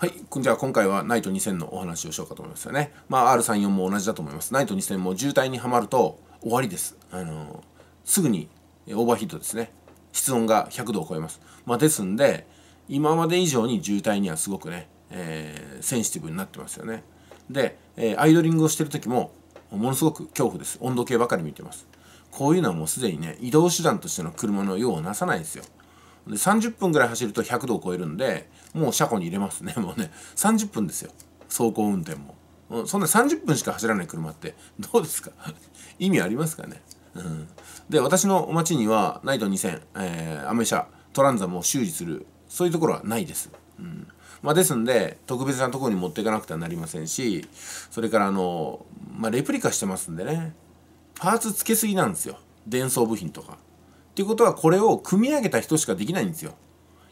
はい。じゃあ今回はナイト2000のお話をしようかと思いますよね。まあ R34 も同じだと思います。ナイト2000も渋滞にはまると終わりです。あのすぐにオーバーヒートですね。室温が100度を超えます。まあ、ですんで、今まで以上に渋滞にはすごくね、えー、センシティブになってますよね。で、えー、アイドリングをしてる時も、ものすごく恐怖です。温度計ばかり見てます。こういうのはもうすでにね、移動手段としての車の用をなさないんですよ。で30分ぐらい走ると100度を超えるんでもう車庫に入れますね もうね30分ですよ走行運転も、うん、そんな30分しか走らない車ってどうですか 意味ありますかね、うん、で私の町にはナイト2000、えー、アメ車トランザムを修理するそういうところはないです、うんまあ、ですんで特別なところに持っていかなくてはなりませんしそれからあの、まあ、レプリカしてますんでねパーツつけすぎなんですよ伝送部品とかていうことはこれを組み上げた人しかできないんですよ。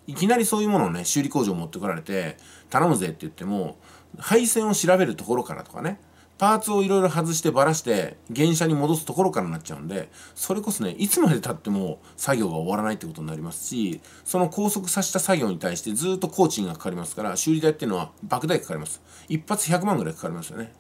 いきなりそういうものをね修理工場持ってこられて頼むぜって言っても配線を調べるところからとかねパーツをいろいろ外してばらして原車に戻すところからになっちゃうんでそれこそねいつまでたっても作業が終わらないってことになりますしその拘束させた作業に対してずっと工賃がかかりますから修理代っていうのは莫大かかります一発100万ぐらいかかりますよね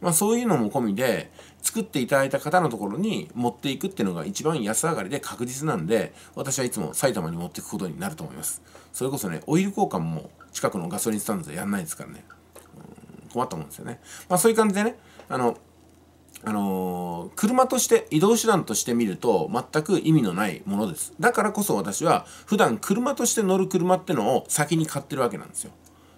まあ、そういうのも込みで作っていただいた方のところに持っていくっていうのが一番安上がりで確実なんで私はいつも埼玉に持っていくことになると思いますそれこそねオイル交換も近くのガソリンスタンドでやんないですからね困ったもんですよねまあそういう感じでねあのあのー、車として移動手段として見ると全く意味のないものですだからこそ私は普段車として乗る車ってのを先に買ってるわけなんですよ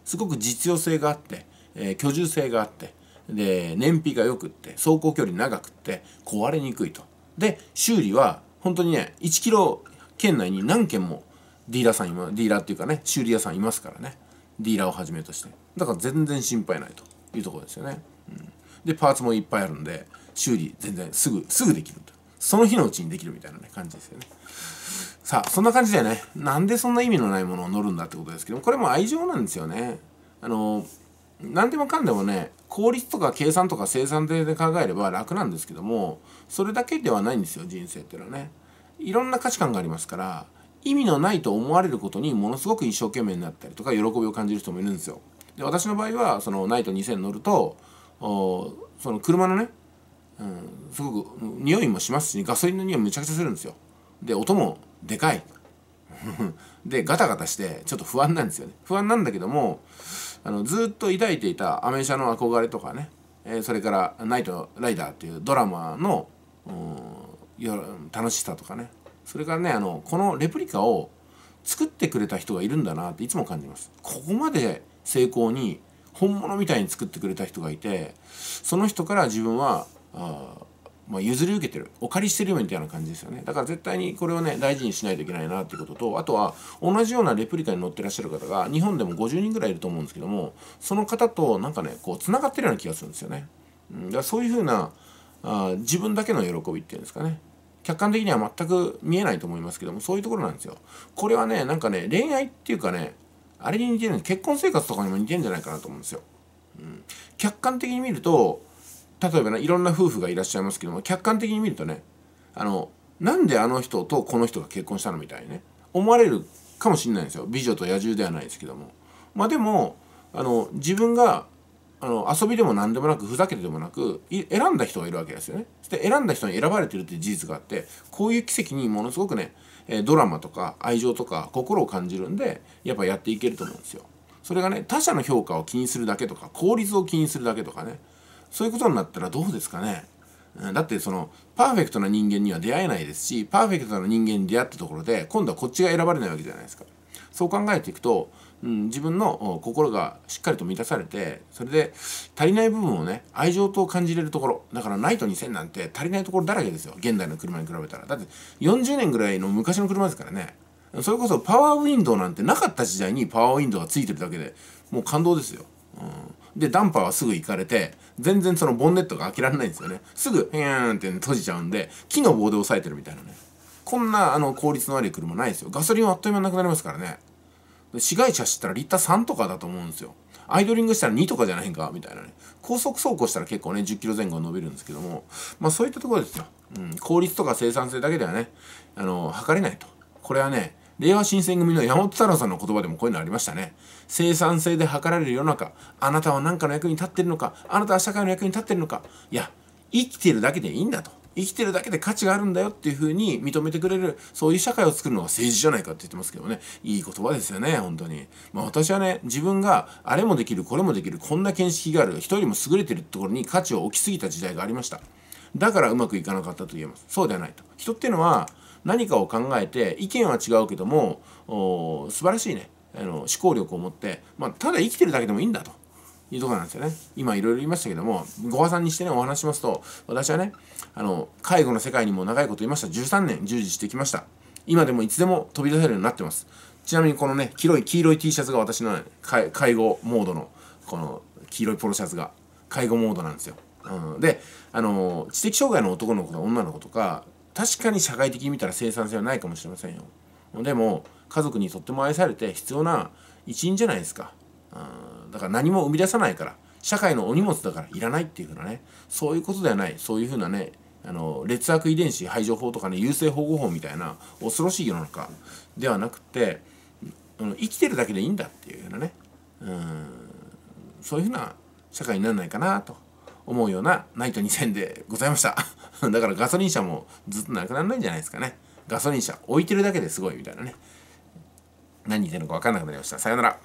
すごく実用性があって、えー、居住性があってで燃費が良くって走行距離長くって壊れにくいとで修理は本当にね1キロ圏内に何軒もディーラーさん今ディーラーっていうかね修理屋さんいますからねディーラーをはじめとしてだから全然心配ないというところですよね、うん、でパーツもいっぱいあるんで修理全然すぐすぐできるとその日のうちにできるみたいなね感じですよねさあそんな感じでねなんでそんな意味のないものを乗るんだってことですけどもこれも愛情なんですよねあの何でもかんでもね効率とか計算とか生産性で考えれば楽なんですけどもそれだけではないんですよ人生っていうのはね。いろんな価値観がありますから意味のないと思われることにものすごく一生懸命になったりとか喜びを感じる人もいるんですよ。で私の場合はそのナイト2000乗るとその車のね、うん、すごく匂いもしますしガソリンの匂いめちゃくちゃするんですよ。で音もでかい。でガタガタしてちょっと不安なんですよね。不安なんだけどもあのずっと抱いていたアメ車の憧れとかね、えー、それから「ナイトライダー」っていうドラマの、楽しさとかねそれからねあのこのレプリカを作ってくれた人がいるんだなっていつも感じます。ここまで成功に本物みたいに作ってくれた人がいてその人から自分はあまあ、譲り受けてるお借りしてるよみたいな感じですよねだから絶対にこれをね大事にしないといけないなっていうこととあとは同じようなレプリカに乗ってらっしゃる方が日本でも50人ぐらいいると思うんですけどもその方となんかねこうつながってるような気がするんですよね、うん、だからそういうふうなあ自分だけの喜びっていうんですかね客観的には全く見えないと思いますけどもそういうところなんですよこれはねなんかね恋愛っていうかねあれに似てる結婚生活とかにも似てるんじゃないかなと思うんですよ、うん、客観的に見ると例えばねいろんな夫婦がいらっしゃいますけども客観的に見るとねあのなんであの人とこの人が結婚したのみたいにね思われるかもしれないんですよ美女と野獣ではないですけども。まあ、でもあの自分があの遊びでも何でもなくふざけてでもなく選んだ人がいるわけですよね。そして選んだ人に選ばれてるっていう事実があってこういう奇跡にものすごくねドラマとか愛情とか心を感じるんでやっぱやっていけると思うんですよ。それがね他者の評価を気にするだけとか効率を気にするだけとかねそういうことになったらどうですかねだってそのパーフェクトな人間には出会えないですしパーフェクトな人間に出会ったところで今度はこっちが選ばれないわけじゃないですかそう考えていくと、うん、自分の心がしっかりと満たされてそれで足りない部分をね愛情と感じれるところだからナイト2000なんて足りないところだらけですよ現代の車に比べたらだって40年ぐらいの昔の車ですからねそれこそパワーウィンドウなんてなかった時代にパワーウィンドウがついてるだけでもう感動ですよ、うんでダンパーはすぐ行かれて全然そのボンネットが開けられないんですよねすぐヘーンって閉じちゃうんで木の棒で押さえてるみたいなねこんなあの効率の悪い車ないですよガソリンはあっという間なくなりますからね市街地走ったらリッター3とかだと思うんですよアイドリングしたら2とかじゃないんかみたいなね高速走行したら結構ね10キロ前後伸びるんですけどもまあそういったところですよ、うん、効率とか生産性だけではねあの測れないとこれはね令和新選組の山本太郎さんの言葉でもこういうのありましたね。生産性で図られる世の中、あなたは何かの役に立ってるのか、あなたは社会の役に立ってるのか、いや、生きてるだけでいいんだと。生きてるだけで価値があるんだよっていうふうに認めてくれる、そういう社会を作るのが政治じゃないかって言ってますけどね、いい言葉ですよね、本当に。まあ私はね、自分があれもできる、これもできる、こんな見識がある、人よりも優れてるところに価値を置きすぎた時代がありました。だからうまくいかなかったと言えます。そうではないと。人っていうのは、何かを考えて意見は違うけども素晴らしいねあの思考力を持って、まあ、ただ生きてるだけでもいいんだというとこなんですよね。今いろいろ言いましたけども、ご破んにしてね、お話しますと、私はね、あの、介護の世界にも長いこと言いました。13年従事してきました。今でもいつでも飛び出せるようになってます。ちなみにこのね、黄色い、黄色い T シャツが私の、ね、介護モードの、この黄色いポロシャツが、介護モードなんですよ。うん、で、あの、知的障害の男の子と女の子とか、確かに社会的に見たら生産性はないかもしれませんよでも家族にとっても愛されて必要な一員じゃないですかだから何も生み出さないから社会のお荷物だからいらないっていうふうなねそういうことではないそういうふうなねあの劣悪遺伝子排除法とかね優生保護法みたいな恐ろしい世の中ではなくて生きてるだけでいいんだっていうようなねうんそういうふうな社会にならないかなと思うようなナイト2000でございました だからガソリン車もずっとなくならないんじゃないですかねガソリン車置いてるだけですごいみたいなね何言ってるのか分かんなくなりましたさよなら